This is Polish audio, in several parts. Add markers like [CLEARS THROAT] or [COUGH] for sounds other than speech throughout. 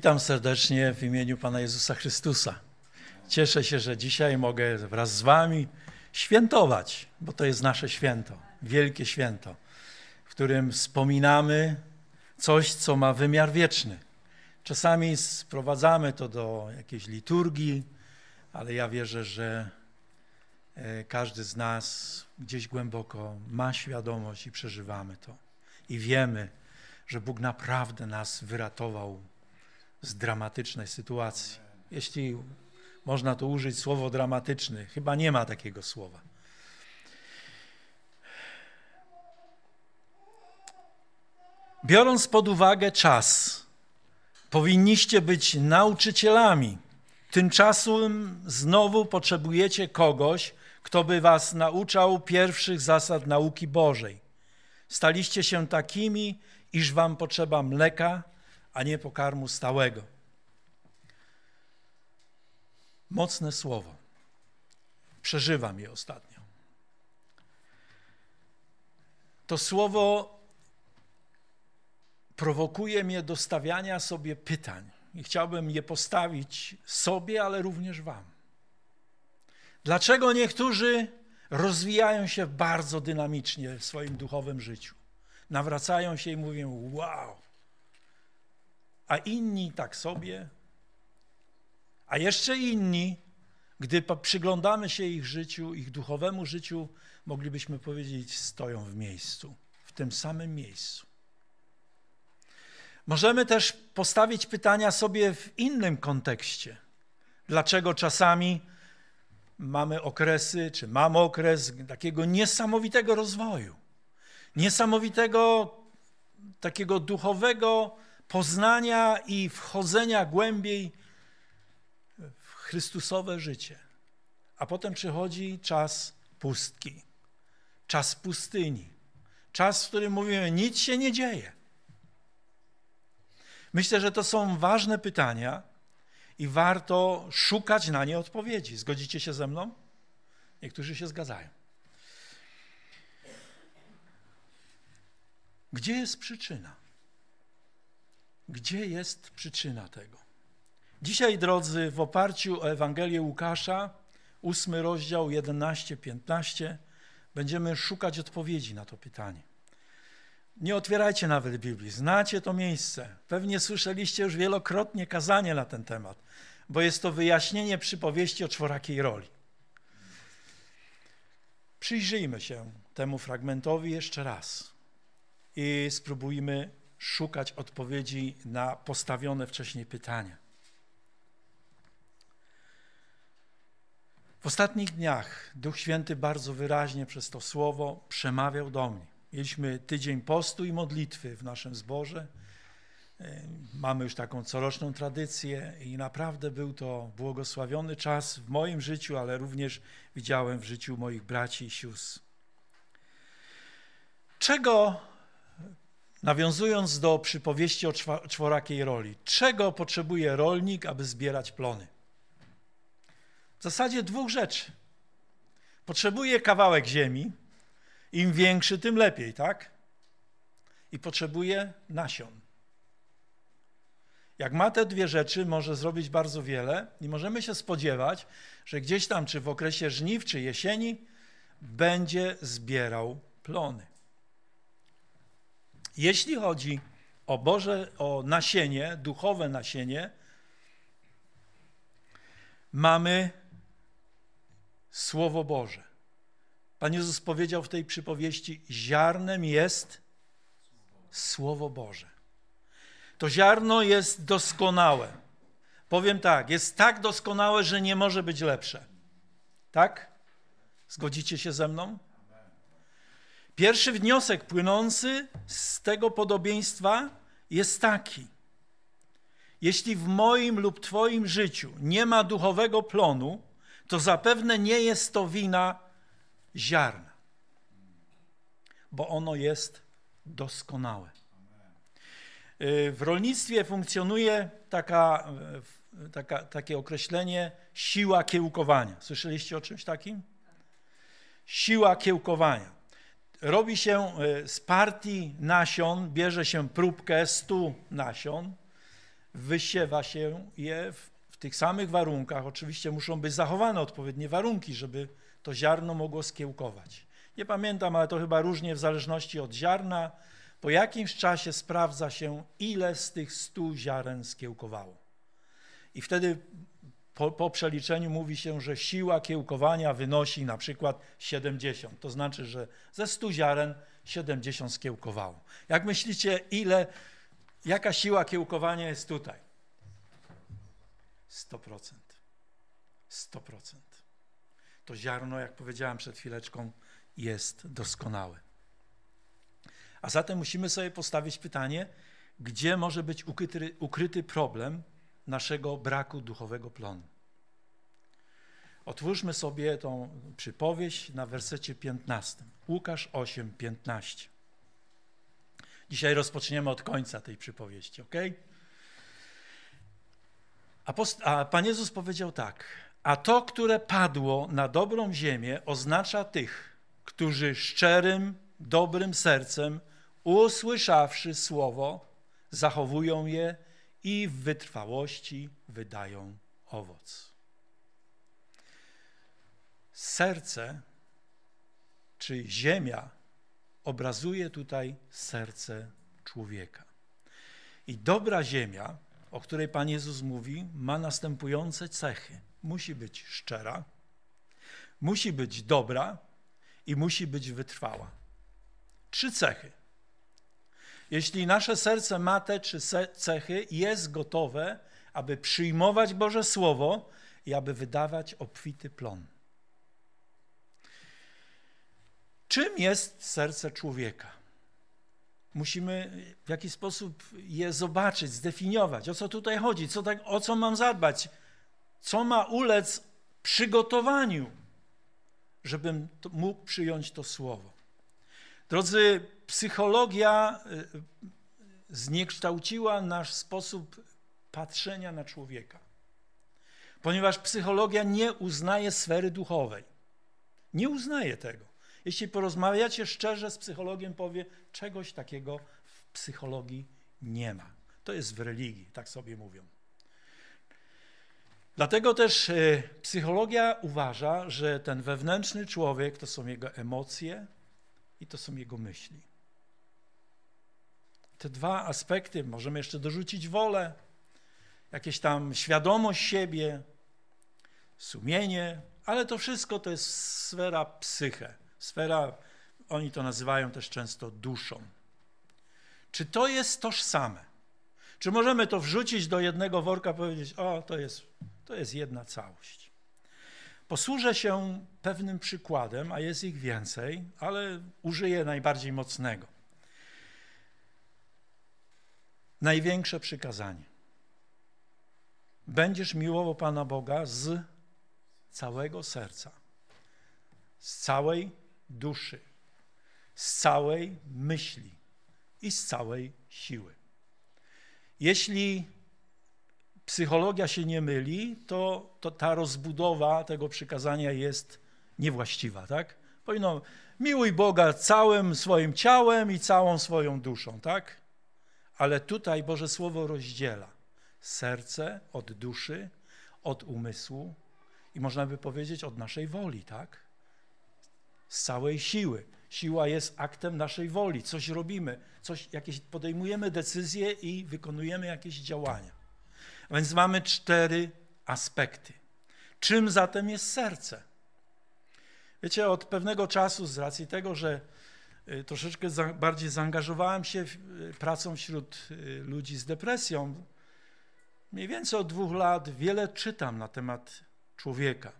Witam serdecznie w imieniu Pana Jezusa Chrystusa. Cieszę się, że dzisiaj mogę wraz z Wami świętować, bo to jest nasze święto, wielkie święto, w którym wspominamy coś, co ma wymiar wieczny. Czasami sprowadzamy to do jakiejś liturgii, ale ja wierzę, że e, każdy z nas gdzieś głęboko ma świadomość i przeżywamy to. I wiemy, że Bóg naprawdę nas wyratował z dramatycznej sytuacji. Jeśli można tu użyć słowo dramatyczny, chyba nie ma takiego słowa. Biorąc pod uwagę czas, powinniście być nauczycielami. Tymczasem znowu potrzebujecie kogoś, kto by was nauczał pierwszych zasad nauki Bożej. Staliście się takimi, iż wam potrzeba mleka, a nie pokarmu stałego. Mocne słowo. Przeżywam je ostatnio. To słowo prowokuje mnie do stawiania sobie pytań i chciałbym je postawić sobie, ale również Wam. Dlaczego niektórzy rozwijają się bardzo dynamicznie w swoim duchowym życiu? Nawracają się i mówią: Wow, a inni tak sobie, a jeszcze inni, gdy przyglądamy się ich życiu, ich duchowemu życiu, moglibyśmy powiedzieć, stoją w miejscu, w tym samym miejscu. Możemy też postawić pytania sobie w innym kontekście. Dlaczego czasami mamy okresy, czy mam okres takiego niesamowitego rozwoju, niesamowitego takiego duchowego, poznania i wchodzenia głębiej w Chrystusowe życie. A potem przychodzi czas pustki, czas pustyni, czas, w którym mówimy, nic się nie dzieje. Myślę, że to są ważne pytania i warto szukać na nie odpowiedzi. Zgodzicie się ze mną? Niektórzy się zgadzają. Gdzie jest przyczyna? Gdzie jest przyczyna tego? Dzisiaj, drodzy, w oparciu o Ewangelię Łukasza, 8 rozdział 11-15, będziemy szukać odpowiedzi na to pytanie. Nie otwierajcie nawet Biblii, znacie to miejsce. Pewnie słyszeliście już wielokrotnie kazanie na ten temat, bo jest to wyjaśnienie przypowieści o czworakiej roli. Przyjrzyjmy się temu fragmentowi jeszcze raz i spróbujmy szukać odpowiedzi na postawione wcześniej pytania. W ostatnich dniach Duch Święty bardzo wyraźnie przez to słowo przemawiał do mnie. Mieliśmy tydzień postu i modlitwy w naszym zborze. E, mamy już taką coroczną tradycję i naprawdę był to błogosławiony czas w moim życiu, ale również widziałem w życiu moich braci i sióstr. Czego Nawiązując do przypowieści o czworakiej roli, czego potrzebuje rolnik, aby zbierać plony? W zasadzie dwóch rzeczy. Potrzebuje kawałek ziemi, im większy, tym lepiej, tak? I potrzebuje nasion. Jak ma te dwie rzeczy, może zrobić bardzo wiele i możemy się spodziewać, że gdzieś tam, czy w okresie żniw, czy jesieni, będzie zbierał plony. Jeśli chodzi o Boże, o nasienie, duchowe nasienie, mamy Słowo Boże. Pan Jezus powiedział w tej przypowieści: Ziarnem jest Słowo Boże. To ziarno jest doskonałe. Powiem tak, jest tak doskonałe, że nie może być lepsze. Tak? Zgodzicie się ze mną? Pierwszy wniosek płynący z tego podobieństwa jest taki. Jeśli w moim lub Twoim życiu nie ma duchowego plonu, to zapewne nie jest to wina ziarna, bo ono jest doskonałe. Y, w rolnictwie funkcjonuje taka, y, taka, takie określenie siła kiełkowania. Słyszeliście o czymś takim? Siła kiełkowania robi się e, z partii nasion, bierze się próbkę 100 nasion, wysiewa się je w, w tych samych warunkach. Oczywiście muszą być zachowane odpowiednie warunki, żeby to ziarno mogło skiełkować. Nie pamiętam, ale to chyba różnie w zależności od ziarna. Po jakimś czasie sprawdza się, ile z tych 100 ziaren skiełkowało. I wtedy po, po, przeliczeniu mówi się, że siła kiełkowania wynosi na przykład 70. To znaczy, że ze 100 ziaren 70 skiełkowało. Jak myślicie, ile, jaka siła kiełkowania jest tutaj? 100%. 100%. To ziarno, jak powiedziałem przed chwileczką, jest doskonałe. A zatem musimy sobie postawić pytanie, gdzie może być ukryty, ukryty problem naszego braku duchowego plonu. Otwórzmy sobie tą przypowieść na wersecie 15. Łukasz 8, 15. Dzisiaj rozpoczniemy od końca tej przypowieści, ok? a Pan Jezus powiedział tak: A to, które padło na dobrą ziemię, oznacza tych, którzy szczerym, dobrym sercem, usłyszawszy słowo, zachowują je i w wytrwałości wydają owoc serce czy ziemia obrazuje tutaj serce człowieka. I dobra ziemia, o której Pan Jezus mówi, ma następujące cechy. Musi być szczera, musi być dobra i musi być wytrwała. Trzy cechy. Jeśli nasze serce ma te trzy cechy, jest gotowe, aby przyjmować Boże Słowo i aby wydawać obfity plon. Czym jest serce człowieka? Musimy w jakiś sposób je zobaczyć, zdefiniować. O co tutaj chodzi? Co tak, o co mam zadbać? Co ma ulec przygotowaniu, żebym to, mógł przyjąć to słowo? Drodzy, psychologia y, y, zniekształciła nasz sposób patrzenia na człowieka, ponieważ psychologia nie uznaje sfery duchowej. Nie uznaje tego. Jeśli porozmawiacie szczerze z psychologiem, powie, czegoś takiego w psychologii nie ma. To jest w religii, tak sobie mówią. Dlatego też y, psychologia uważa, że ten wewnętrzny człowiek to są jego emocje i to są jego myśli. Te dwa aspekty, możemy jeszcze dorzucić wolę, jakieś tam świadomość siebie, sumienie, ale to wszystko to jest sfera psyche. Sfera, oni to nazywają też często duszą. Czy to jest tożsame? Czy możemy to wrzucić do jednego worka, powiedzieć, o, to jest, to jest jedna całość? Posłużę się pewnym przykładem, a jest ich więcej, ale użyję najbardziej mocnego. Największe przykazanie. Będziesz miłował Pana Boga z całego serca, z całej duszy, z całej myśli i z całej siły. Jeśli psychologia się nie myli, to, to ta rozbudowa tego przykazania jest niewłaściwa, tak? Powinno, miłuj Boga całym swoim ciałem i całą swoją duszą, tak? Ale tutaj Boże Słowo rozdziela serce od duszy, od umysłu i można by powiedzieć od naszej woli, tak? z całej siły. Siła jest aktem naszej woli. Coś robimy, coś, jakieś, podejmujemy decyzje i wykonujemy jakieś działania. A więc mamy cztery aspekty. Czym zatem jest serce? Wiecie, od pewnego czasu, z racji tego, że y, troszeczkę za, bardziej zaangażowałem się w, y, pracą wśród y, ludzi z depresją, mniej więcej od dwóch lat wiele czytam na temat człowieka.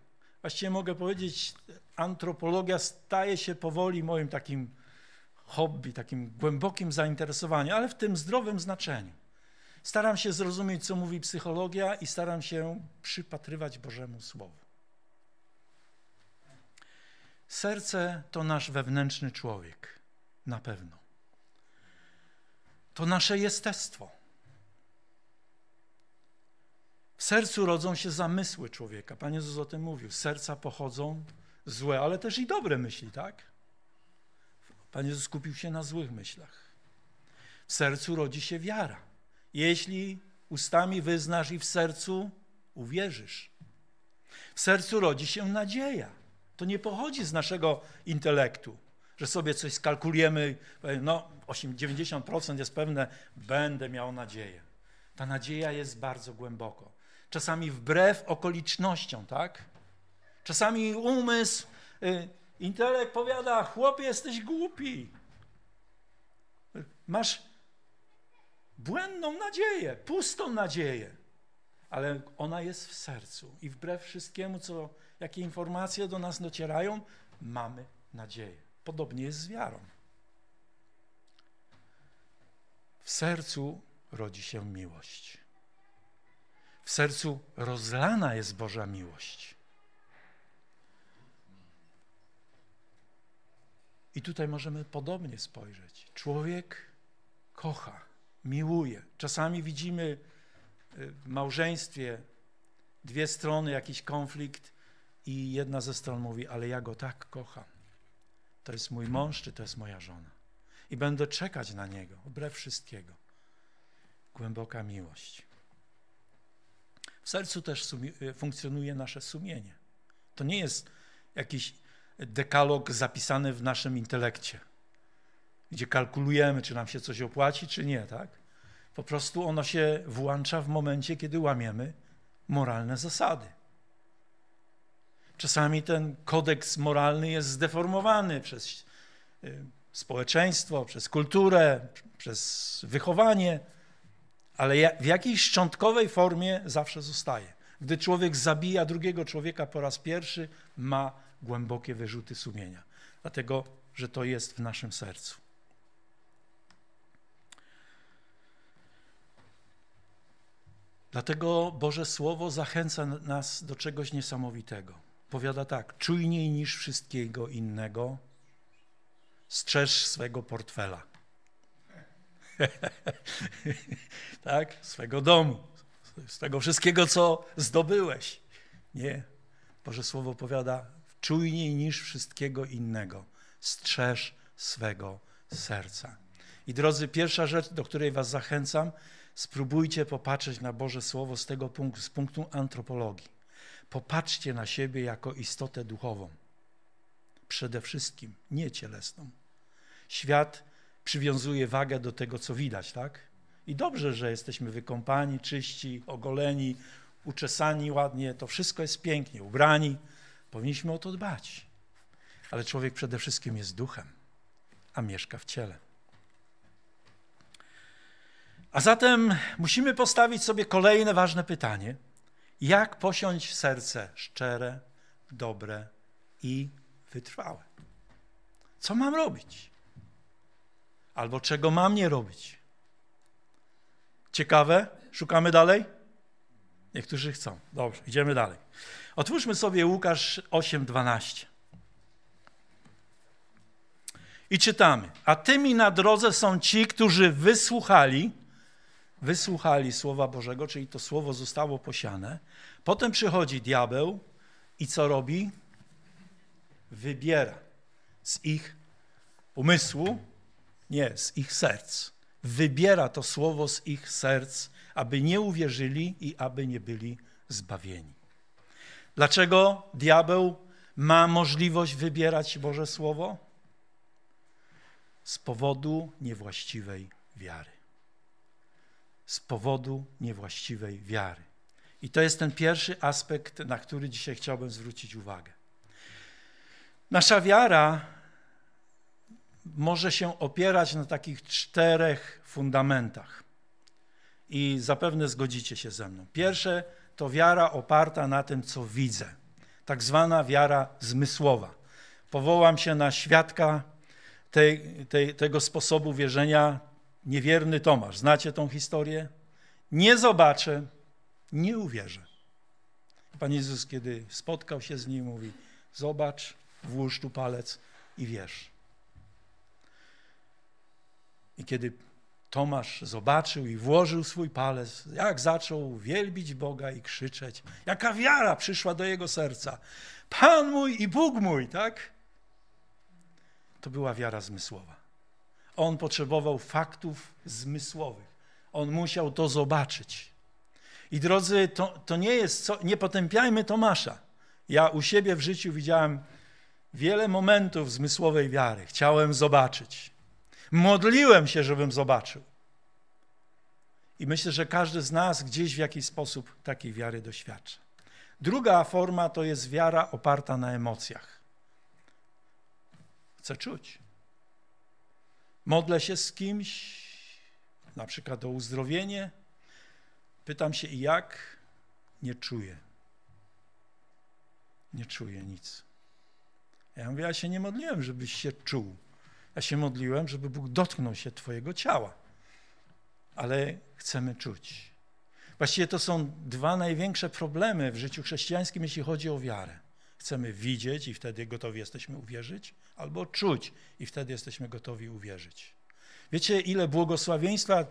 Właściwie mogę powiedzieć, antropologia staje się powoli moim takim hobby, takim głębokim zainteresowaniem, ale w tym zdrowym znaczeniu. Staram się zrozumieć, co mówi psychologia i staram się przypatrywać Bożemu Słowu. Serce to nasz wewnętrzny człowiek, na pewno. To nasze jestestwo. W sercu rodzą się zamysły człowieka. Pan Jezus o tym mówił. Z serca pochodzą złe, ale też i dobre myśli, tak? Pan Jezus skupił się na złych myślach. W sercu rodzi się wiara. Jeśli ustami wyznasz i w sercu uwierzysz. W sercu rodzi się nadzieja. To nie pochodzi z naszego intelektu, że sobie coś skalkulujemy, no 90% jest pewne, będę miał nadzieję. Ta nadzieja jest bardzo głęboko. Czasami wbrew okolicznościom, tak? Czasami umysł, y, intelekt powiada: Chłopie, jesteś głupi. Masz błędną nadzieję, pustą nadzieję, ale ona jest w sercu i wbrew wszystkiemu, co, jakie informacje do nas docierają, mamy nadzieję. Podobnie jest z wiarą. W sercu rodzi się miłość. W sercu rozlana jest Boża miłość. I tutaj możemy podobnie spojrzeć. Człowiek kocha, miłuje. Czasami widzimy y, w małżeństwie dwie strony, jakiś konflikt, i jedna ze stron mówi: Ale ja go tak kocham. To jest mój mąż, czy to jest moja żona. I będę czekać na niego, wbrew wszystkiego. Głęboka miłość. W sercu też y, funkcjonuje nasze sumienie. To nie jest jakiś dekalog zapisany w naszym intelekcie, gdzie kalkulujemy, czy nam się coś opłaci, czy nie, tak? Po prostu ono się włącza w momencie, kiedy łamiemy moralne zasady. Czasami ten kodeks moralny jest zdeformowany przez y, społeczeństwo, przez kulturę, przez wychowanie, ale w jakiejś szczątkowej formie zawsze zostaje. Gdy człowiek zabija drugiego człowieka po raz pierwszy, ma głębokie wyrzuty sumienia, dlatego że to jest w naszym sercu. Dlatego Boże Słowo zachęca nas do czegoś niesamowitego. Powiada tak: czujniej niż wszystkiego innego, strzeż swego portfela. [LAUGHS] tak, swego domu, z tego wszystkiego, co zdobyłeś. Nie. Boże Słowo powiada: czujniej niż wszystkiego innego. Strzeż swego serca. I drodzy, pierwsza rzecz, do której Was zachęcam, spróbujcie popatrzeć na Boże Słowo z tego punktu, z punktu antropologii. Popatrzcie na siebie jako istotę duchową. Przede wszystkim, nie cielesną. Świat przywiązuje wagę do tego, co widać, tak? I dobrze, że jesteśmy wykąpani, czyści, ogoleni, uczesani ładnie, to wszystko jest pięknie, ubrani, Powinniśmy o to dbać. Ale człowiek przede wszystkim jest duchem, a mieszka w ciele. A zatem musimy postawić sobie kolejne ważne pytanie: jak posiąść serce szczere, dobre i wytrwałe? Co mam robić? Albo czego mam nie robić? Ciekawe? Szukamy dalej? Niektórzy chcą. Dobrze, idziemy dalej. Otwórzmy sobie Łukasz 8:12. I czytamy: A tymi na drodze są ci, którzy wysłuchali wysłuchali słowa Bożego, czyli to słowo zostało posiane. Potem przychodzi diabeł i co robi? Wybiera z ich umysłu, nie, z ich serc. Wybiera to słowo z ich serc, aby nie uwierzyli i aby nie byli zbawieni. Dlaczego diabeł ma możliwość wybierać Boże Słowo? Z powodu niewłaściwej wiary. Z powodu niewłaściwej wiary. I to jest ten pierwszy aspekt, na który dzisiaj chciałbym zwrócić uwagę. Nasza wiara może się opierać na takich czterech fundamentach. I zapewne zgodzicie się ze mną. Pierwsze to wiara oparta na tym, co widzę. Tak zwana wiara zmysłowa. Powołam się na świadka tej, tej, tego sposobu wierzenia, niewierny Tomasz. Znacie tą historię? Nie zobaczę, nie uwierzę. Pan Jezus, kiedy spotkał się z nim, mówi: Zobacz, włóż tu palec i wierz. I kiedy Tomasz zobaczył i włożył swój palec, jak zaczął wielbić Boga i krzyczeć. Jaka wiara przyszła do jego serca. Pan mój i Bóg mój, tak? To była wiara zmysłowa. On potrzebował faktów zmysłowych. On musiał to zobaczyć. I drodzy, to, to nie jest, co, nie potępiajmy Tomasza. Ja u siebie w życiu widziałem wiele momentów zmysłowej wiary. Chciałem zobaczyć. Modliłem się, żebym zobaczył. I myślę, że każdy z nas gdzieś w jakiś sposób takiej wiary doświadcza. Druga forma to jest wiara oparta na emocjach. Chcę czuć. Modlę się z kimś, na przykład o uzdrowienie. Pytam się i jak? Nie czuję. Nie czuję nic. Ja mówię, ja się nie modliłem, żebyś się czuł. Ja się modliłem, żeby Bóg dotknął się Twojego ciała, ale chcemy czuć. Właściwie to są dwa największe problemy w życiu chrześcijańskim, jeśli chodzi o wiarę. Chcemy widzieć i wtedy gotowi jesteśmy uwierzyć, albo czuć i wtedy jesteśmy gotowi uwierzyć. Wiecie, ile błogosławieństwa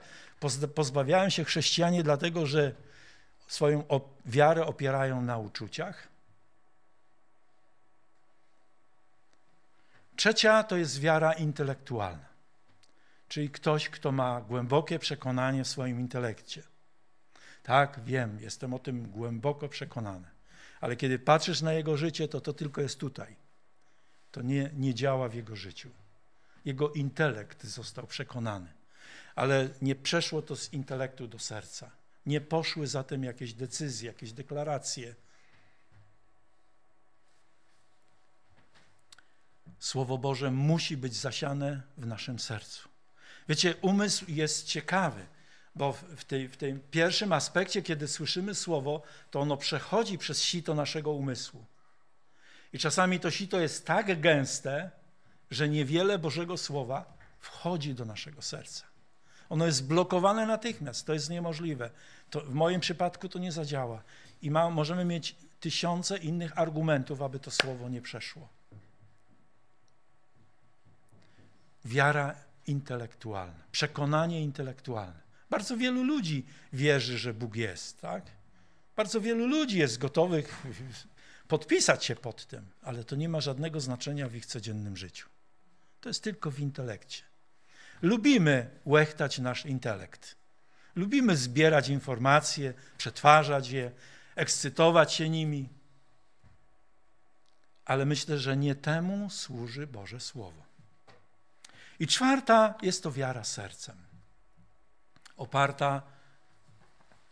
pozbawiają się chrześcijanie, dlatego że swoją wiarę opierają na uczuciach? Trzecia to jest wiara intelektualna, czyli ktoś, kto ma głębokie przekonanie w swoim intelekcie. Tak, wiem, jestem o tym głęboko przekonany, ale kiedy patrzysz na jego życie, to to tylko jest tutaj. To nie, nie działa w jego życiu. Jego intelekt został przekonany, ale nie przeszło to z intelektu do serca. Nie poszły za tym jakieś decyzje, jakieś deklaracje, Słowo Boże musi być zasiane w naszym sercu. Wiecie, umysł jest ciekawy, bo w, tej, w tym pierwszym aspekcie, kiedy słyszymy słowo, to ono przechodzi przez sito naszego umysłu. I czasami to sito jest tak gęste, że niewiele Bożego Słowa wchodzi do naszego serca. Ono jest blokowane natychmiast, to jest niemożliwe. To w moim przypadku to nie zadziała. I ma, możemy mieć tysiące innych argumentów, aby to słowo nie przeszło. wiara intelektualna, przekonanie intelektualne. Bardzo wielu ludzi wierzy, że Bóg jest, tak? Bardzo wielu ludzi jest gotowych podpisać się pod tym, ale to nie ma żadnego znaczenia w ich codziennym życiu. To jest tylko w intelekcie. Lubimy łechtać nasz intelekt. Lubimy zbierać informacje, przetwarzać je, ekscytować się nimi. Ale myślę, że nie temu służy Boże Słowo. I czwarta jest to wiara sercem, oparta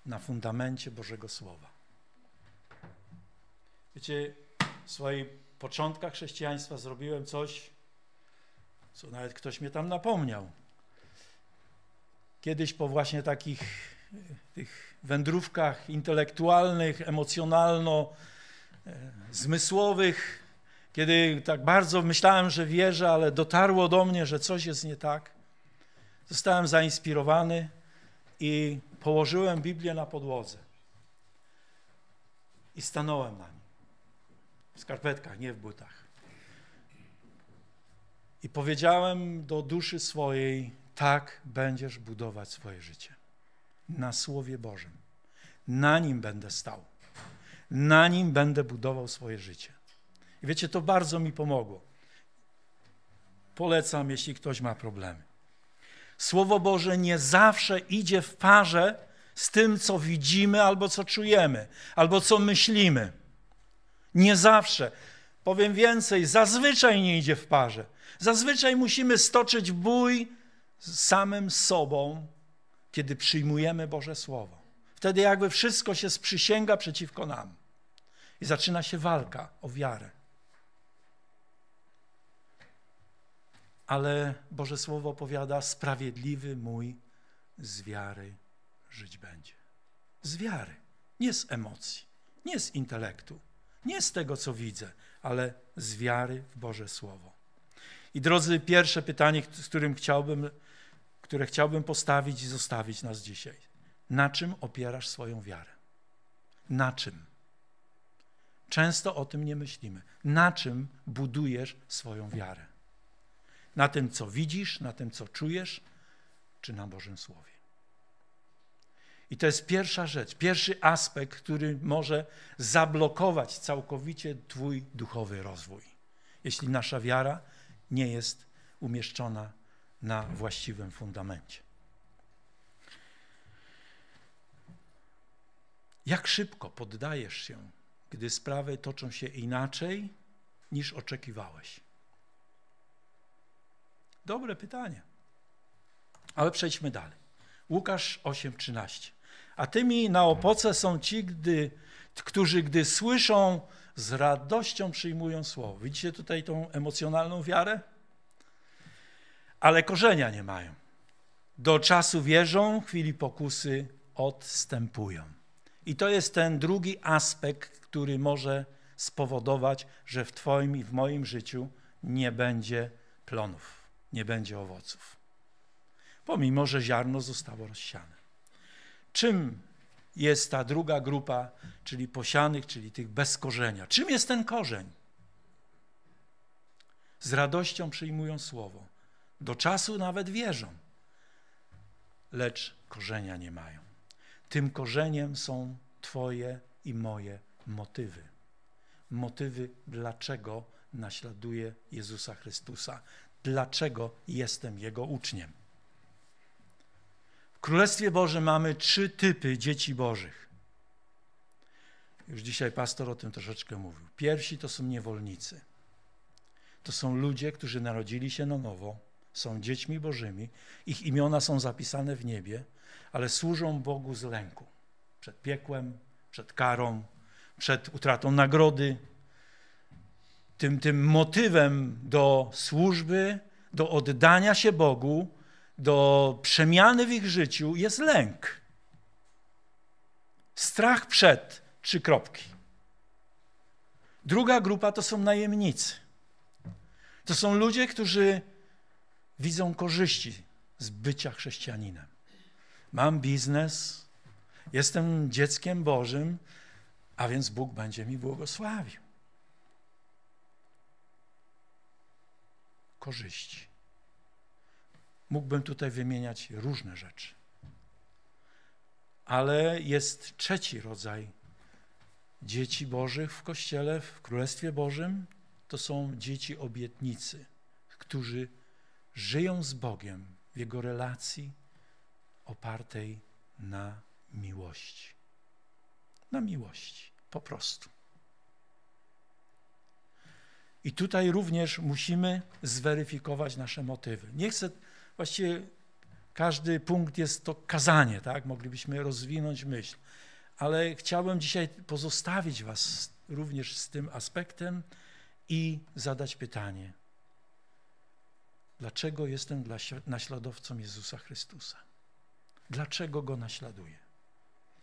na fundamencie Bożego Słowa. Wiecie, w swoich początkach chrześcijaństwa zrobiłem coś, co nawet ktoś mnie tam napomniał. Kiedyś po właśnie takich tych wędrówkach intelektualnych, emocjonalno-zmysłowych, e, kiedy tak bardzo myślałem, że wierzę, ale dotarło do mnie, że coś jest nie tak, zostałem zainspirowany i położyłem Biblię na podłodze. I stanąłem na nim. W skarpetkach, nie w butach. I powiedziałem do duszy swojej: Tak będziesz budować swoje życie. Na Słowie Bożym. Na nim będę stał. Na nim będę budował swoje życie. I wiecie, to bardzo mi pomogło. Polecam, jeśli ktoś ma problemy. Słowo Boże nie zawsze idzie w parze z tym, co widzimy, albo co czujemy, albo co myślimy. Nie zawsze. Powiem więcej, zazwyczaj nie idzie w parze. Zazwyczaj musimy stoczyć bój z samym sobą, kiedy przyjmujemy Boże Słowo. Wtedy jakby wszystko się sprzysięga przeciwko nam. I zaczyna się walka o wiarę. ale Boże Słowo powiada: Sprawiedliwy mój z wiary żyć będzie. Z wiary, nie z emocji, nie z intelektu, nie z tego, co widzę, ale z wiary w Boże Słowo. I drodzy, pierwsze pytanie, z którym chciałbym, które chciałbym postawić i zostawić nas dzisiaj. Na czym opierasz swoją wiarę? Na czym? Często o tym nie myślimy. Na czym budujesz swoją wiarę? na tym, co widzisz, na tym, co czujesz, czy na Bożym Słowie. I to jest pierwsza rzecz, pierwszy aspekt, który może zablokować całkowicie Twój duchowy rozwój, jeśli nasza wiara nie jest umieszczona na właściwym fundamencie. Jak szybko poddajesz się, gdy sprawy toczą się inaczej niż oczekiwałeś? Dobre pytanie. Ale przejdźmy dalej. Łukasz 8:13. A tymi na opoce są ci, gdy, którzy gdy słyszą, z radością przyjmują słowo. Widzicie tutaj tą emocjonalną wiarę? Ale korzenia nie mają. Do czasu wierzą, chwili pokusy odstępują. I to jest ten drugi aspekt, który może spowodować, że w Twoim i w moim życiu nie będzie plonów nie będzie owoców, pomimo że ziarno zostało rozsiane. Czym jest ta druga grupa, czyli posianych, czyli tych bez korzenia? Czym jest ten korzeń? Z radością przyjmują słowo, do czasu nawet wierzą, lecz korzenia nie mają. Tym korzeniem są Twoje i moje motywy. Motywy, dlaczego naśladuje Jezusa Chrystusa, dlaczego jestem Jego uczniem. W Królestwie Bożym mamy trzy typy dzieci Bożych. Już dzisiaj pastor o tym troszeczkę mówił. Pierwsi to są niewolnicy. To są ludzie, którzy narodzili się na nowo, są dziećmi Bożymi, ich imiona są zapisane w niebie, ale służą Bogu z lęku przed piekłem, przed karą, przed utratą nagrody, tym, tym motywem do służby, do oddania się Bogu, do przemiany w ich życiu jest lęk. Strach przed trzy kropki. Druga grupa to są najemnicy. To są ludzie, którzy widzą korzyści z bycia chrześcijaninem. Mam biznes, jestem dzieckiem Bożym, a więc Bóg będzie mi błogosławił. korzyści. Mógłbym tutaj wymieniać różne rzeczy. Ale jest trzeci rodzaj dzieci Bożych w Kościele, w Królestwie Bożym. To są dzieci obietnicy, którzy żyją z Bogiem w Jego relacji opartej na miłości. Na miłości, po prostu. I tutaj również musimy zweryfikować nasze motywy. Nie chcę, właściwie każdy punkt jest to kazanie, tak? Moglibyśmy rozwinąć myśl. Ale chciałbym dzisiaj pozostawić Was również z tym aspektem i zadać pytanie. Dlaczego jestem dla, naśladowcą Jezusa Chrystusa? Dlaczego Go naśladuję?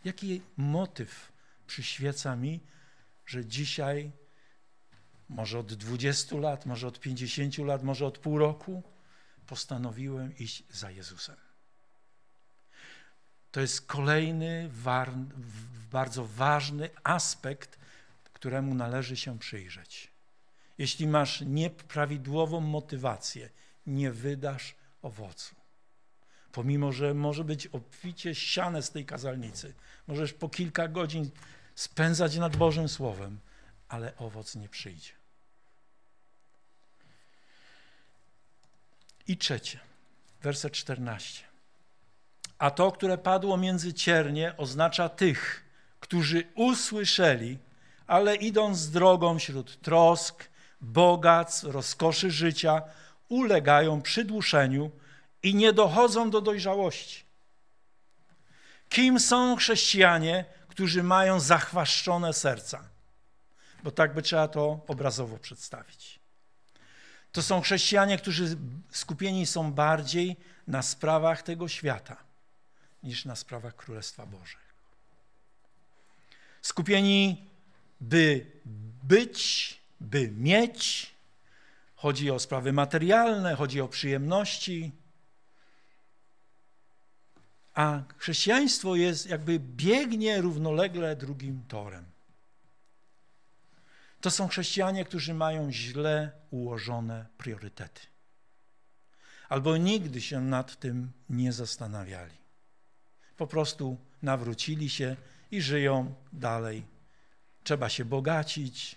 Jaki motyw przyświeca mi, że dzisiaj może od 20 lat, może od 50 lat, może od pół roku, postanowiłem iść za Jezusem. To jest kolejny war, bardzo ważny aspekt, któremu należy się przyjrzeć. Jeśli masz nieprawidłową motywację, nie wydasz owocu. Pomimo, że może być obficie siane z tej kazalnicy, możesz po kilka godzin spędzać nad Bożym Słowem, ale owoc nie przyjdzie. I trzecie, werset 14. A to, które padło między ciernie, oznacza tych, którzy usłyszeli, ale idąc drogą wśród trosk, bogactw, rozkoszy życia, ulegają przydłuszeniu i nie dochodzą do dojrzałości. Kim są chrześcijanie, którzy mają zachwaszczone serca? bo tak by trzeba to obrazowo przedstawić. To są chrześcijanie, którzy skupieni są bardziej na sprawach tego świata niż na sprawach Królestwa Bożego. Skupieni, by być, by mieć. Chodzi o sprawy materialne, chodzi o przyjemności. A chrześcijaństwo jest jakby biegnie równolegle drugim torem to są chrześcijanie, którzy mają źle ułożone priorytety. Albo nigdy się nad tym nie zastanawiali. Po prostu nawrócili się i żyją dalej. Trzeba się bogacić,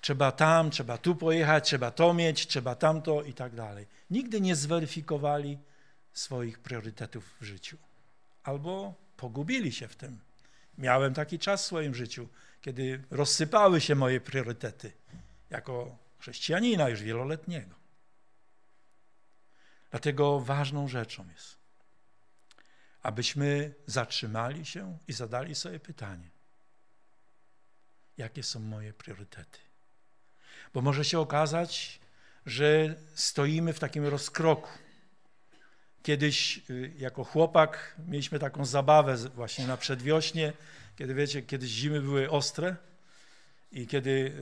trzeba tam, trzeba tu pojechać, trzeba to mieć, trzeba tamto i tak dalej. Nigdy nie zweryfikowali swoich priorytetów w życiu. Albo pogubili się w tym. Miałem taki czas w swoim życiu, kiedy rozsypały się moje priorytety jako chrześcijanina już wieloletniego. Dlatego ważną rzeczą jest, abyśmy zatrzymali się i zadali sobie pytanie, jakie są moje priorytety. Bo może się okazać, że stoimy w takim rozkroku. Kiedyś y, jako chłopak mieliśmy taką zabawę właśnie na przedwiośnie, kiedy wiecie, kiedy zimy były ostre i kiedy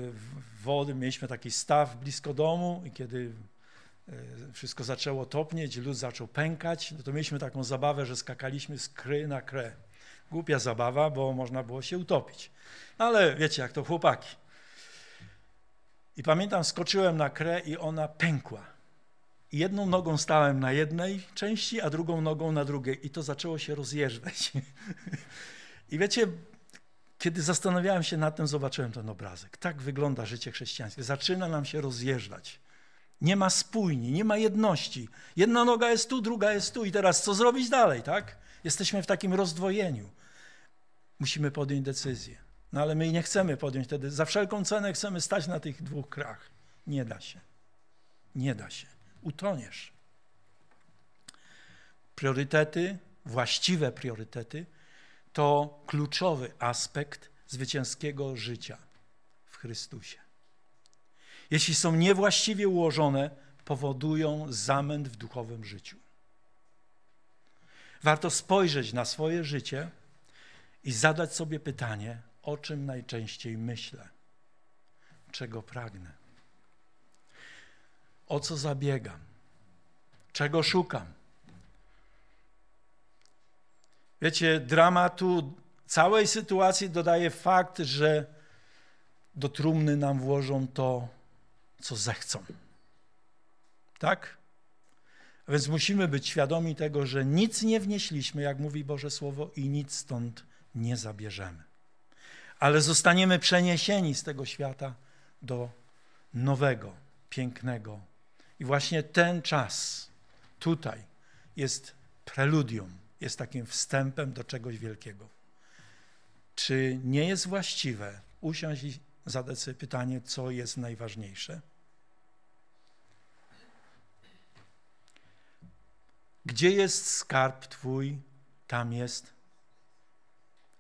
e, wody, mieliśmy taki staw blisko domu i kiedy e, wszystko zaczęło topnieć, lód zaczął pękać, no to mieliśmy taką zabawę, że skakaliśmy z kry na krę. Głupia zabawa, bo można było się utopić. No ale wiecie, jak to chłopaki. I pamiętam, skoczyłem na krę i ona pękła. I jedną nogą stałem na jednej części, a drugą nogą na drugiej. I to zaczęło się rozjeżdżać. [LAUGHS] I wiecie, kiedy zastanawiałem się nad tym, zobaczyłem ten obrazek. Tak wygląda życie chrześcijańskie. Zaczyna nam się rozjeżdżać. Nie ma spójni, nie ma jedności. Jedna noga jest tu, druga jest tu i teraz co zrobić dalej, tak? Jesteśmy w takim rozdwojeniu. Musimy podjąć decyzję. No ale my nie chcemy podjąć wtedy. Za wszelką cenę chcemy stać na tych dwóch krach. Nie da się. Nie da się. Utoniesz. Priorytety, właściwe priorytety to kluczowy aspekt zwycięskiego życia w Chrystusie. Jeśli są niewłaściwie ułożone, powodują zamęt w duchowym życiu. Warto spojrzeć na swoje życie i zadać sobie pytanie, o czym najczęściej myślę, czego pragnę, o co zabiegam, czego szukam Wiecie, dramatu całej sytuacji dodaje fakt, że do trumny nam włożą to, co zechcą. Tak? A więc musimy być świadomi tego, że nic nie wnieśliśmy, jak mówi Boże Słowo, i nic stąd nie zabierzemy. Ale zostaniemy przeniesieni z tego świata do nowego, pięknego. I właśnie ten czas tutaj jest preludium jest takim wstępem do czegoś wielkiego. Czy nie jest właściwe usiąść i zadać sobie pytanie, co jest najważniejsze? Gdzie jest skarb Twój, tam jest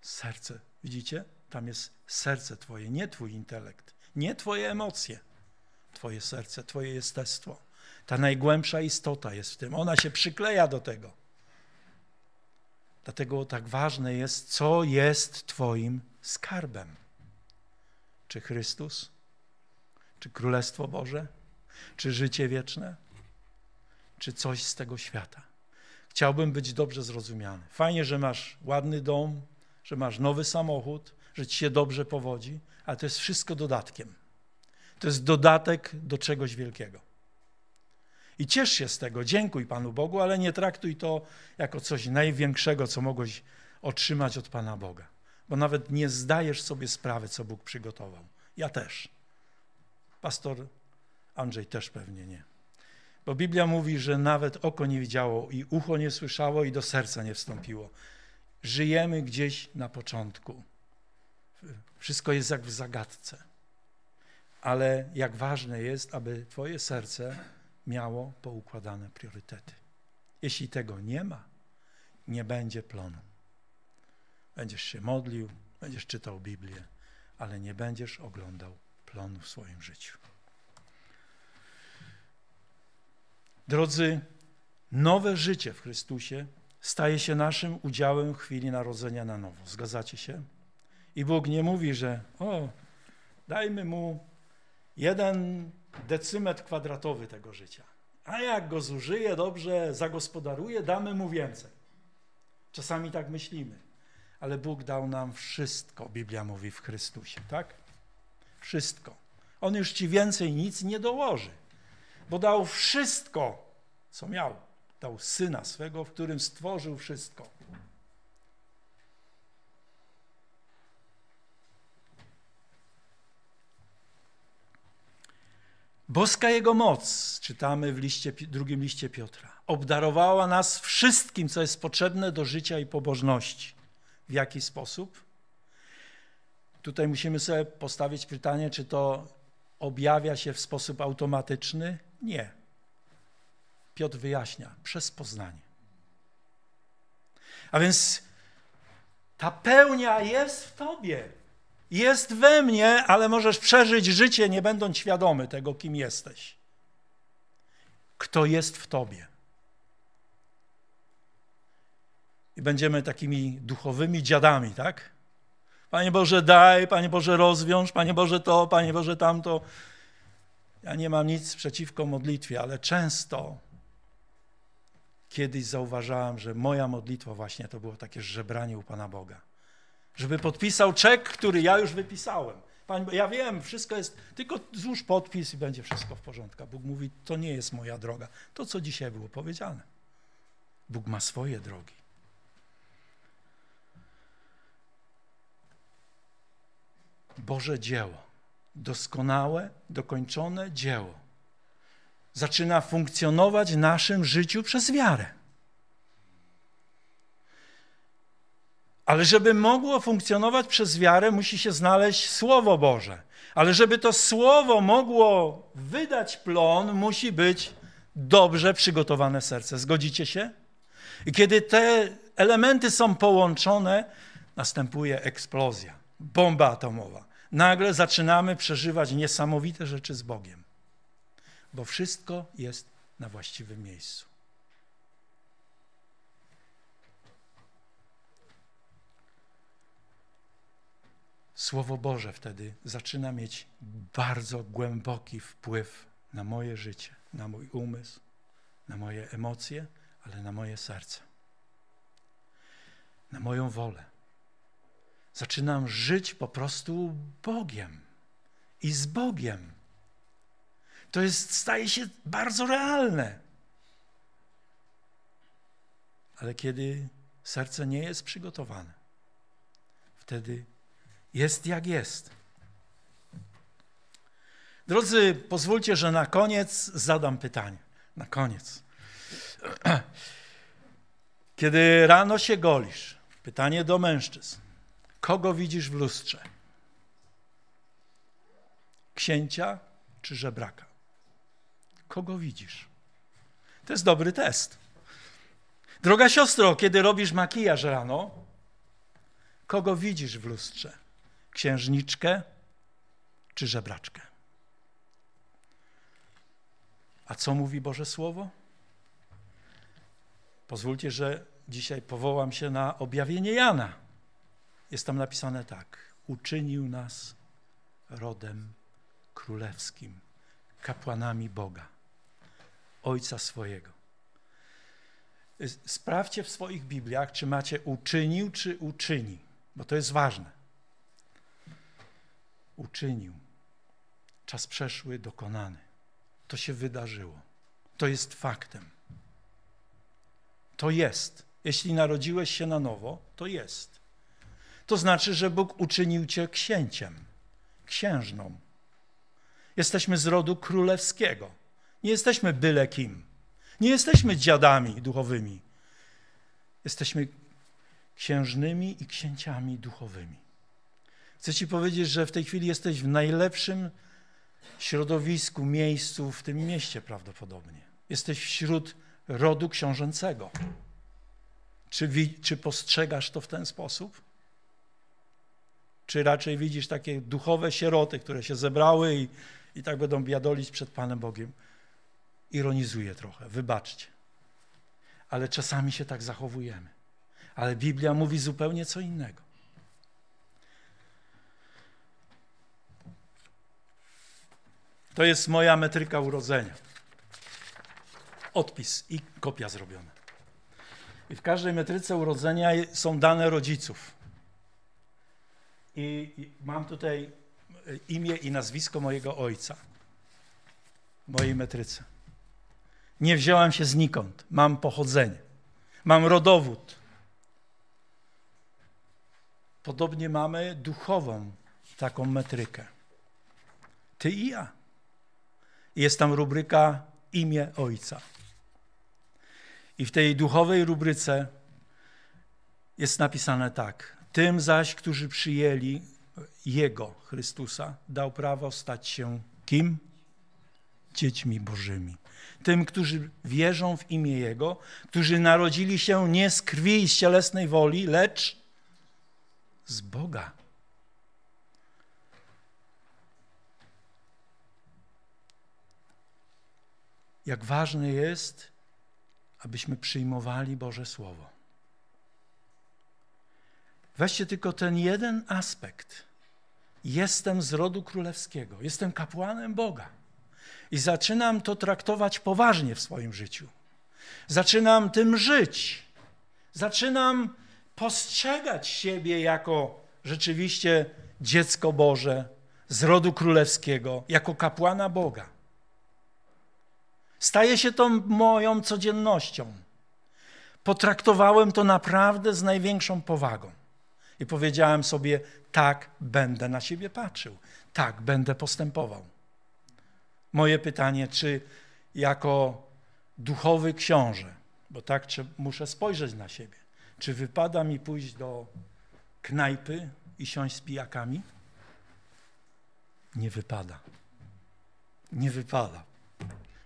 serce. Widzicie? Tam jest serce Twoje, nie Twój intelekt, nie Twoje emocje, Twoje serce, Twoje jestestwo. Ta najgłębsza istota jest w tym. Ona się przykleja do tego. Dlatego tak ważne jest, co jest Twoim skarbem. Czy Chrystus? Czy Królestwo Boże? Czy życie wieczne? Czy coś z tego świata? Chciałbym być dobrze zrozumiany. Fajnie, że masz ładny dom, że masz nowy samochód, że ci się dobrze powodzi, ale to jest wszystko dodatkiem. To jest dodatek do czegoś wielkiego. I ciesz się z tego, dziękuj Panu Bogu, ale nie traktuj to jako coś największego, co mogłeś otrzymać od Pana Boga. Bo nawet nie zdajesz sobie sprawy, co Bóg przygotował. Ja też. Pastor Andrzej też pewnie nie. Bo Biblia mówi, że nawet oko nie widziało i ucho nie słyszało i do serca nie wstąpiło. Żyjemy gdzieś na początku. Wszystko jest jak w zagadce. Ale jak ważne jest, aby Twoje serce miało poukładane priorytety. Jeśli tego nie ma, nie będzie plonu. Będziesz się modlił, będziesz czytał Biblię, ale nie będziesz oglądał plonu w swoim życiu. Drodzy, nowe życie w Chrystusie staje się naszym udziałem w chwili narodzenia na nowo. Zgadzacie się? I Bóg nie mówi, że o, dajmy mu jeden decymetr kwadratowy tego życia. A jak go zużyje, dobrze, zagospodaruje, damy mu więcej. Czasami tak myślimy, ale Bóg dał nam wszystko, Biblia mówi w Chrystusie, tak? Wszystko. On już ci więcej nic nie dołoży, bo dał wszystko, co miał. Dał syna swego, w którym stworzył wszystko. Boska Jego moc, czytamy w liście, drugim liście Piotra, obdarowała nas wszystkim, co jest potrzebne do życia i pobożności. W jaki sposób? Tutaj musimy sobie postawić pytanie, czy to objawia się w sposób automatyczny? Nie. Piotr wyjaśnia, przez poznanie. A więc ta pełnia jest w Tobie jest we mnie, ale możesz przeżyć życie, nie będąc świadomy tego, kim jesteś. Kto jest w tobie. I będziemy takimi duchowymi dziadami, tak? Panie Boże, daj, Panie Boże, rozwiąż, Panie Boże, to, Panie Boże, tamto. Ja nie mam nic przeciwko modlitwie, ale często kiedyś zauważałem, że moja modlitwa właśnie to było takie żebranie u Pana Boga żeby podpisał czek, który ja już wypisałem. Pan, ja wiem, wszystko jest, tylko złóż podpis i będzie wszystko w porządku. Bóg mówi, to nie jest moja droga. To, co dzisiaj było powiedziane. Bóg ma swoje drogi. Boże dzieło, doskonałe, dokończone dzieło, zaczyna funkcjonować w naszym życiu przez wiarę. Ale żeby mogło funkcjonować przez wiarę, musi się znaleźć Słowo Boże. Ale żeby to Słowo mogło wydać plon, musi być dobrze przygotowane serce. Zgodzicie się? I kiedy te elementy są połączone, następuje eksplozja, bomba atomowa. Nagle zaczynamy przeżywać niesamowite rzeczy z Bogiem, bo wszystko jest na właściwym miejscu. Słowo Boże wtedy zaczyna mieć bardzo głęboki wpływ na moje życie, na mój umysł, na moje emocje, ale na moje serce, na moją wolę. Zaczynam żyć po prostu Bogiem i z Bogiem. To jest, staje się bardzo realne. Ale kiedy serce nie jest przygotowane, wtedy jest jak jest. Drodzy, pozwólcie, że na koniec zadam pytanie. Na koniec. [CLEARS THROAT] Kiedy rano się golisz, pytanie do mężczyzn: kogo widzisz w lustrze? Księcia czy żebraka? Kogo widzisz? To jest dobry test. Droga siostro, kiedy robisz makijaż rano, kogo widzisz w lustrze? księżniczkę czy żebraczkę. A co mówi Boże Słowo? Pozwólcie, że dzisiaj powołam się na objawienie Jana. Jest tam napisane tak: Uczynił nas rodem królewskim, kapłanami Boga, Ojca swojego. Y, sprawdźcie w swoich Bibliach, czy macie uczynił, czy uczyni, bo to jest ważne uczynił. Czas przeszły, dokonany. To się wydarzyło. To jest faktem. To jest. Jeśli narodziłeś się na nowo, to jest. To znaczy, że Bóg uczynił cię księciem, księżną. Jesteśmy z rodu królewskiego. Nie jesteśmy byle kim. Nie jesteśmy dziadami duchowymi. Jesteśmy księżnymi i księciami duchowymi. Chcę Ci powiedzieć, że w tej chwili jesteś w najlepszym środowisku, miejscu w tym mieście prawdopodobnie. Jesteś wśród rodu książęcego. Czy, czy postrzegasz to w ten sposób? Czy raczej widzisz takie duchowe sieroty, które się zebrały i, i tak będą biadolić przed Panem Bogiem? Ironizuję trochę, wybaczcie. Ale czasami się tak zachowujemy. Ale Biblia mówi zupełnie co innego. To jest moja metryka urodzenia. Odpis i kopia zrobiona. I w każdej metryce urodzenia są dane rodziców. I, mam tutaj e, imię i nazwisko mojego ojca w mojej metryce. Nie wziąłem się znikąd. Mam pochodzenie. Mam rodowód. Podobnie mamy duchową taką metrykę. Ty i ja jest tam rubryka imię Ojca. I w tej duchowej rubryce jest napisane tak. Tym zaś, którzy przyjęli Jego, Chrystusa, dał prawo stać się kim? Dziećmi Bożymi. Tym, którzy wierzą w imię Jego, którzy narodzili się nie z krwi i z cielesnej woli, lecz z Boga. jak ważne jest, abyśmy przyjmowali Boże Słowo. Weźcie tylko ten jeden aspekt. Jestem z rodu królewskiego, jestem kapłanem Boga i zaczynam to traktować poważnie w swoim życiu. Zaczynam tym żyć. Zaczynam postrzegać siebie jako rzeczywiście dziecko Boże z rodu królewskiego, jako kapłana Boga. Staje się to moją codziennością. Potraktowałem to naprawdę z największą powagą. I powiedziałem sobie, tak będę na siebie patrzył, tak będę postępował. Moje pytanie, czy jako duchowy książę, bo tak muszę spojrzeć na siebie, czy wypada mi pójść do knajpy i siąść z pijakami? Nie wypada. Nie wypada.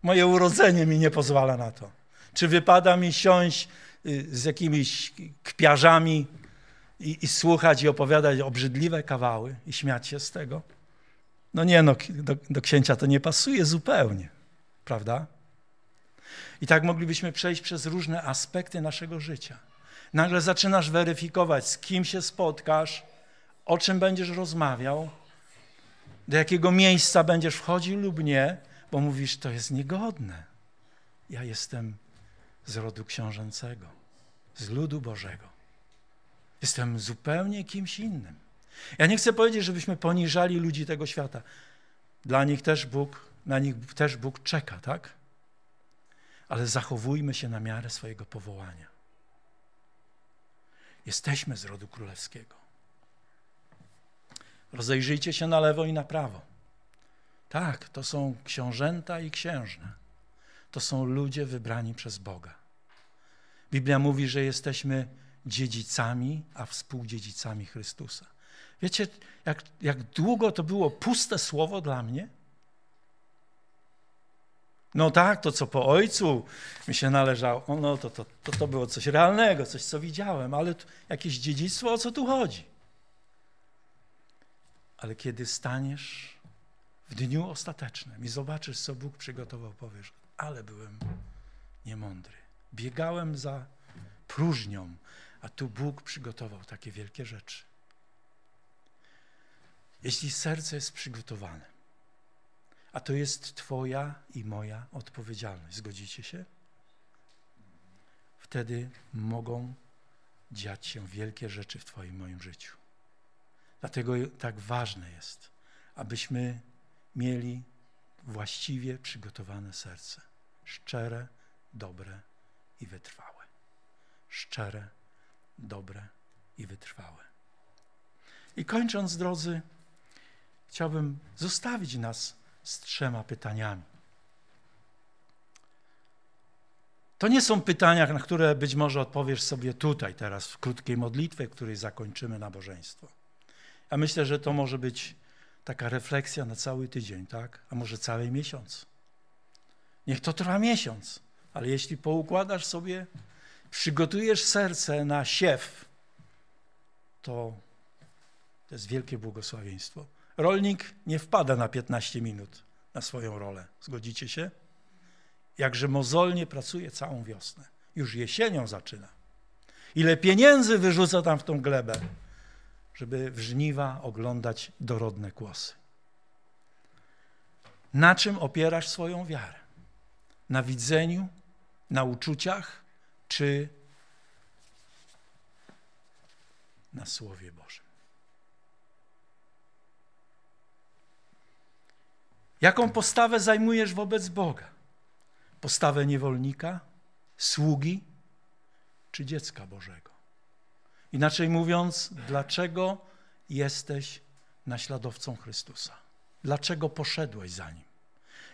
Moje urodzenie mi nie pozwala na to. Czy wypada mi siąść y, z jakimiś kpiarzami i, i słuchać i opowiadać obrzydliwe kawały i śmiać się z tego? No nie, no, do, do księcia to nie pasuje zupełnie, prawda? I tak moglibyśmy przejść przez różne aspekty naszego życia. Nagle zaczynasz weryfikować, z kim się spotkasz, o czym będziesz rozmawiał, do jakiego miejsca będziesz wchodził lub nie, bo mówisz, to jest niegodne. Ja jestem z rodu książęcego, z ludu Bożego. Jestem zupełnie kimś innym. Ja nie chcę powiedzieć, żebyśmy poniżali ludzi tego świata. Dla nich też Bóg, na nich też Bóg czeka, tak? Ale zachowujmy się na miarę swojego powołania. Jesteśmy z rodu królewskiego. Rozejrzyjcie się na lewo i na prawo. Tak, to są książęta i księżne. To są ludzie wybrani przez Boga. Biblia mówi, że jesteśmy dziedzicami, a współdziedzicami Chrystusa. Wiecie, jak, jak długo to było puste słowo dla mnie? No tak, to co po ojcu mi się należało, o, no to, to, to, to było coś realnego, coś co widziałem, ale tu, jakieś dziedzictwo, o co tu chodzi? Ale kiedy staniesz w dniu ostatecznym i zobaczysz, co Bóg przygotował, powiesz, ale byłem niemądry. Biegałem za próżnią, a tu Bóg przygotował takie wielkie rzeczy. Jeśli serce jest przygotowane, a to jest Twoja i moja odpowiedzialność, zgodzicie się? Wtedy mogą dziać się wielkie rzeczy w Twoim moim życiu. Dlatego tak ważne jest, abyśmy mieli właściwie przygotowane serce, szczere, dobre i wytrwałe. Szczere, dobre i wytrwałe. I kończąc, drodzy, chciałbym zostawić nas z trzema pytaniami. To nie są pytania, na które być może odpowiesz sobie tutaj, teraz w krótkiej modlitwie, której zakończymy nabożeństwo. Ja myślę, że to może być taka refleksja na cały tydzień, tak? A może cały miesiąc. Niech to trwa miesiąc, ale jeśli poukładasz sobie, przygotujesz serce na siew, to to jest wielkie błogosławieństwo. Rolnik nie wpada na 15 minut na swoją rolę. Zgodzicie się? Jakże mozolnie pracuje całą wiosnę. Już jesienią zaczyna. Ile pieniędzy wyrzuca tam w tą glebę żeby w żniwa oglądać dorodne kłosy. Na czym opierasz swoją wiarę? Na widzeniu, na uczuciach czy na Słowie Bożym? Jaką postawę zajmujesz wobec Boga? Postawę niewolnika, sługi czy dziecka Bożego? Inaczej mówiąc, dlaczego jesteś naśladowcą Chrystusa? Dlaczego poszedłeś za Nim?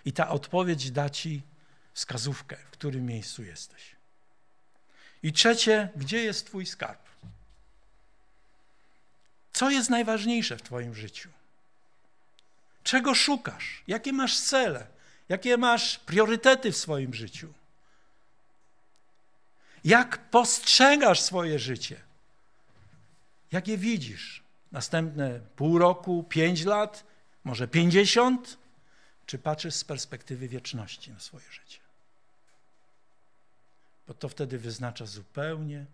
I ta odpowiedź da Ci wskazówkę, w którym miejscu jesteś. I trzecie, gdzie jest Twój skarb? Co jest najważniejsze w Twoim życiu? Czego szukasz? Jakie masz cele? Jakie masz priorytety w swoim życiu? Jak postrzegasz swoje życie? Jak je widzisz? Następne pół roku, pięć lat, może pięćdziesiąt? Czy patrzysz z perspektywy wieczności na swoje życie? Bo to wtedy wyznacza zupełnie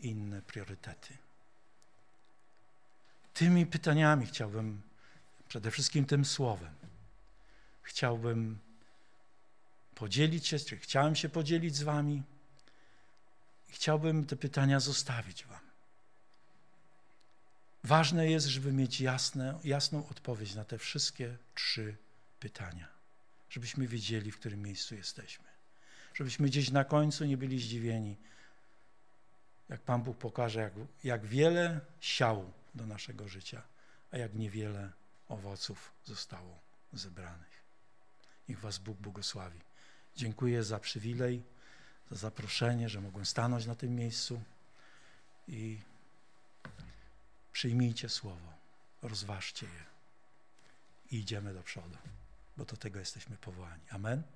inne priorytety. Tymi pytaniami chciałbym, przede wszystkim tym słowem, chciałbym podzielić się, czy chciałem się podzielić z Wami. i Chciałbym te pytania zostawić Wam. Ważne jest, żeby mieć jasne, jasną odpowiedź na te wszystkie trzy pytania, żebyśmy wiedzieli, w którym miejscu jesteśmy, żebyśmy gdzieś na końcu nie byli zdziwieni, jak Pan Bóg pokaże, jak, jak wiele siał do naszego życia, a jak niewiele owoców zostało zebranych. Niech Was Bóg błogosławi. Dziękuję za przywilej, za zaproszenie, że mogłem stanąć na tym miejscu i Przyjmijcie słowo, rozważcie je i idziemy do przodu, bo do tego jesteśmy powołani. Amen.